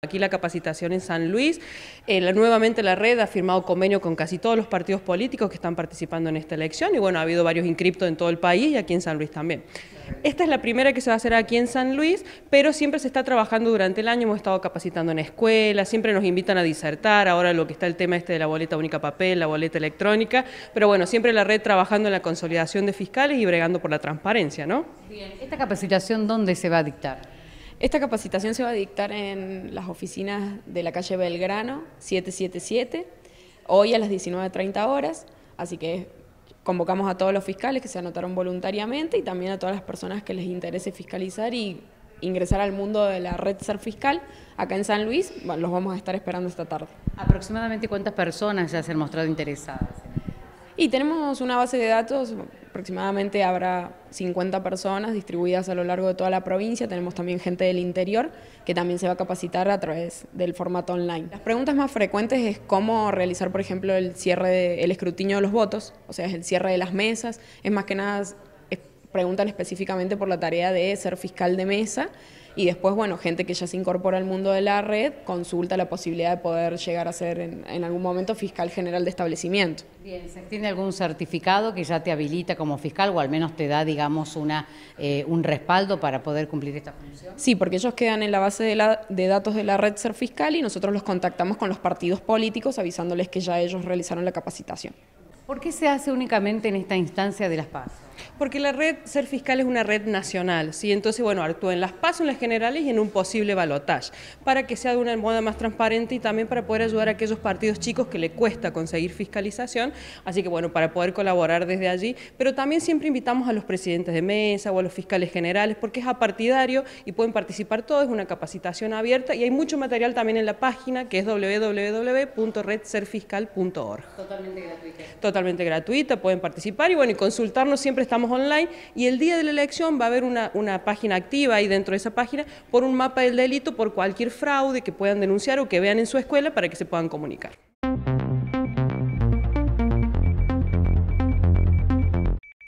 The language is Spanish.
Aquí la capacitación en San Luis, eh, nuevamente la red ha firmado convenio con casi todos los partidos políticos que están participando en esta elección y bueno, ha habido varios inscriptos en todo el país y aquí en San Luis también. Esta es la primera que se va a hacer aquí en San Luis, pero siempre se está trabajando durante el año, hemos estado capacitando en escuelas, siempre nos invitan a disertar, ahora lo que está el tema este de la boleta única papel, la boleta electrónica, pero bueno, siempre la red trabajando en la consolidación de fiscales y bregando por la transparencia, ¿no? Bien, ¿esta capacitación dónde se va a dictar? Esta capacitación se va a dictar en las oficinas de la calle Belgrano 777, hoy a las 19.30 horas, así que convocamos a todos los fiscales que se anotaron voluntariamente y también a todas las personas que les interese fiscalizar y ingresar al mundo de la red ser fiscal acá en San Luis, los vamos a estar esperando esta tarde. ¿Aproximadamente cuántas personas ya se han mostrado interesadas? Y tenemos una base de datos aproximadamente habrá 50 personas distribuidas a lo largo de toda la provincia. Tenemos también gente del interior que también se va a capacitar a través del formato online. Las preguntas más frecuentes es cómo realizar, por ejemplo, el cierre, del el escrutinio de los votos, o sea, es el cierre de las mesas. Es más que nada preguntan específicamente por la tarea de ser fiscal de mesa y después, bueno, gente que ya se incorpora al mundo de la red consulta la posibilidad de poder llegar a ser en, algún momento fiscal general de establecimiento. Bien, ¿se algún certificado que ya te habilita como fiscal o al menos te da, digamos, una, eh, un respaldo para poder cumplir esta función? Sí, porque ellos quedan en la base de, datos de la red ser fiscal y nosotros los contactamos con los partidos políticos avisándoles que ya ellos realizaron la capacitación. ¿Por qué se hace únicamente en esta instancia de las PASO? Porque la red Ser Fiscal es una red nacional, ¿sí? entonces bueno, actúa en las PASO, en las generales y en un posible balotaje, para que sea de una moda más transparente y también para poder ayudar a aquellos partidos chicos que le cuesta conseguir fiscalización, así que bueno, para poder colaborar desde allí, pero también siempre invitamos a los presidentes de mesa o a los fiscales generales, porque es apartidario y pueden participar todos, es una capacitación abierta y hay mucho material también en la página que es www.redserfiscal.org. Totalmente gratuita. Totalmente gratuita, pueden participar y bueno, y consultarnos siempre estamos online y el día de la elección va a haber una, una página activa y dentro de esa página por un mapa del delito, por cualquier fraude que puedan denunciar o que vean en su escuela para que se puedan comunicar.